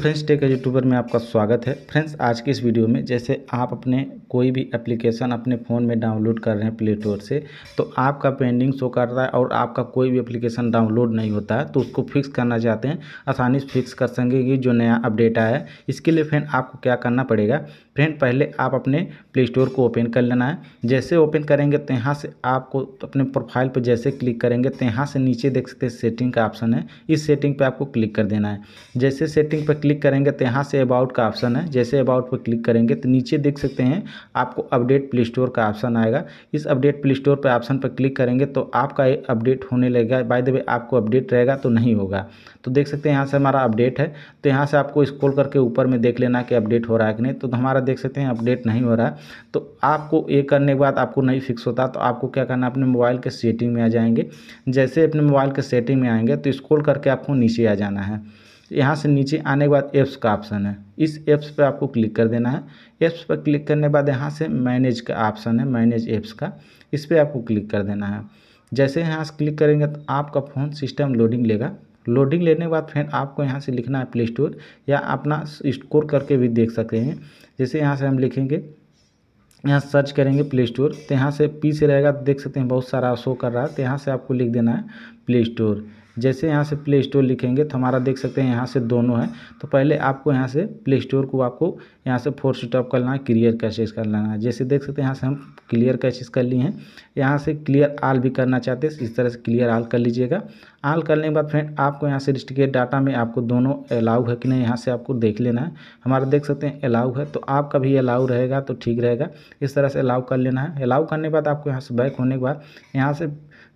friends tech YouTuber में आपका स्वागत है फ्रेंड्स आज की इस वीडियो में जैसे आप अपने कोई भी एप्लीकेशन अपने फ़ोन में डाउनलोड कर रहे हैं प्ले स्टोर से तो आपका पेंडिंग शो कर रहा है और आपका कोई भी एप्लीकेशन डाउनलोड नहीं होता है तो उसको फिक्स करना चाहते हैं आसानी से फिक्स कर सकेंगे जो नया अपडेट आया है इसके लिए फ्रेंड आपको क्या करना पड़ेगा फ्रेंड पहले आप अपने प्ले स्टोर को ओपन कर लेना है जैसे ओपन करेंगे तो यहाँ से आपको अपने प्रोफाइल पर जैसे क्लिक करेंगे तो यहाँ से नीचे देख सकते हैं सेटिंग का ऑप्शन है इस सेटिंग पर आपको क्लिक कर देना है जैसे सेटिंग पर क्लिक करेंगे तो यहाँ से अबाउट का ऑप्शन है जैसे अबाउट पर क्लिक करेंगे तो नीचे देख सकते हैं आपको अपडेट प्ले स्टोर का ऑप्शन आएगा इस अपडेट प्ले स्टोर पर ऑप्शन पर क्लिक करेंगे तो आपका अपडेट होने लगेगा बाय द वे आपको अपडेट रहेगा तो नहीं होगा तो देख सकते हैं यहाँ से हमारा अपडेट है तो यहाँ से आपको स्क्रॉल करके ऊपर में देख लेना कि अपडेट हो रहा है कि नहीं तो हमारा देख सकते हैं अपडेट नहीं हो रहा है तो आपको ये करने के बाद आपको नहीं फिक्स होता तो आपको क्या करना अपने मोबाइल के सेटिंग में आ जाएंगे जैसे अपने मोबाइल के सेटिंग में आएंगे तो स्क्रॉल करके आपको नीचे आ जाना है यहाँ से नीचे आने के बाद एप्स का ऑप्शन है इस एप्स पर आपको क्लिक कर देना है ऐप्स पर क्लिक करने के बाद यहाँ से मैनेज का ऑप्शन है मैनेज ऐप्स का इस पर आपको क्लिक कर देना है जैसे यहाँ से क्लिक करेंगे तो आपका फ़ोन सिस्टम लोडिंग लेगा लोडिंग लेने के बाद फिर आपको यहाँ से लिखना है प्ले स्टोर या अपना स्टोर करके भी देख सकते हैं जैसे यहाँ से हम लिखेंगे यहाँ सर्च करेंगे प्ले स्टोर तो यहाँ से पी से रहेगा देख सकते हैं बहुत सारा शो कर रहा है तो यहाँ से आपको लिख देना है प्ले स्टोर जैसे यहाँ से प्ले स्टोर लिखेंगे तो हमारा देख सकते हैं यहाँ से दोनों है तो पहले आपको यहाँ से प्ले स्टोर को आपको यहाँ से फोर्स स्टॉप कर लेना है क्लियर कैशेज कर लेना है जैसे देख सकते हैं यहाँ से हम क्लियर कैशेज कर लिए हैं यहाँ से क्लियर आल भी करना चाहते हैं इस तरह से क्लियर आल कर लीजिएगा आल करने के बाद फ्रेंड आपको यहाँ से रिस्टिकेट डाटा में आपको दोनों अलाउ है कि नहीं यहाँ से आपको देख लेना है हमारा देख सकते हैं अलाउ है तो आपका भी अलाउ रहेगा तो ठीक रहेगा इस तरह से अलाउ कर लेना है अलाउ करने के बाद आपको यहाँ से बैक होने के बाद यहाँ से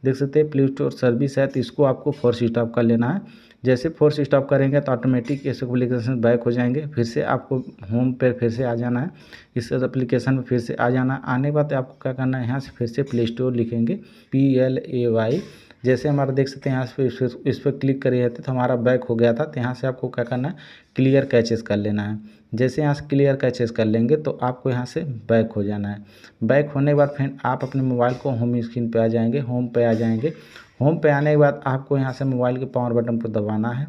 देख सकते हैं प्ले स्टोर सर्विस है तो इसको आपको फोर स्टॉप का लेना है जैसे फोर्स स्टॉप करेंगे तो ऑटोमेटिक इस एप्लीकेशन बैक हो जाएंगे फिर से आपको होम पर फिर से आ जाना है इस एप्लीकेशन में फिर से आ जाना है आने के बाद आपको क्या करना है यहाँ से फिर से प्ले स्टोर लिखेंगे पी एल ए वाई जैसे हमारा देख सकते हैं यहाँ से इस, पर क्लिक करिए तो हमारा बैक हो गया था तो यहाँ से आपको क्या करना है क्लियर कैचेस कर लेना है जैसे यहाँ से क्लियर कैचेस कर लेंगे तो आपको यहाँ से बैक हो जाना है बैक होने के बाद फिर आप अपने मोबाइल को होम स्क्रीन पे आ जाएंगे होम पे आ जाएंगे होम पे आने के बाद आपको यहाँ से मोबाइल के पावर बटन को दबाना है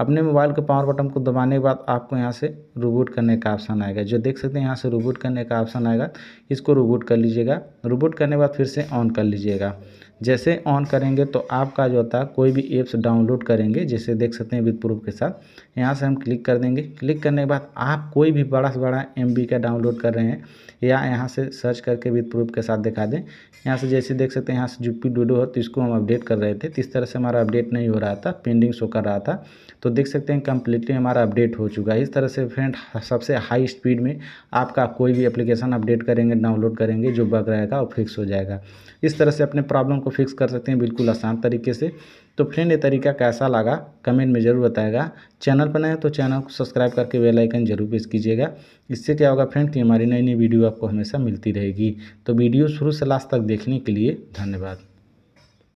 अपने मोबाइल के पावर बटन को दबाने के बाद आपको यहाँ से रोबोट करने का ऑप्शन आएगा जो देख सकते हैं यहाँ से रोबोट करने का ऑप्शन आएगा इसको रोबोट कर लीजिएगा रोबोट करने के बाद फिर से ऑन कर लीजिएगा जैसे ऑन करेंगे तो आपका जो होता है कोई भी ऐप्स डाउनलोड करेंगे जैसे देख सकते हैं विद प्रूफ के साथ यहाँ से हम क्लिक कर देंगे क्लिक करने के बाद आप कोई भी बड़ा से बड़ा एम का डाउनलोड कर रहे हैं या यहाँ से सर्च करके विथ प्रूफ के साथ दिखा दें यहाँ से जैसे देख सकते हैं यहाँ से पी डोडो हो तो इसको हम अपडेट कर रहे थे तो इस तरह से हमारा अपडेट नहीं हो रहा था पेंडिंग शो कर रहा था तो देख सकते हैं कम्प्लीटली हमारा अपडेट हो चुका है इस तरह से फ्रेंड सबसे हाई स्पीड में आपका कोई भी अप्लीकेशन अपडेट करेंगे डाउनलोड करेंगे जो बग रहेगा वो फिक्स हो जाएगा इस तरह से अपने प्रॉब्लम को फिक्स कर सकते हैं बिल्कुल आसान तरीके से तो फ्रेंड ये तरीका कैसा लगा कमेंट में ज़रूर बताएगा चैनल पर नए तो चैनल को सब्सक्राइब करके बेल आइकन जरूर प्रेस कीजिएगा इससे क्या होगा फ्रेंड कि हमारी नई नई वीडियो आपको हमेशा मिलती रहेगी तो वीडियो शुरू से लास्ट तक देखने के लिए धन्यवाद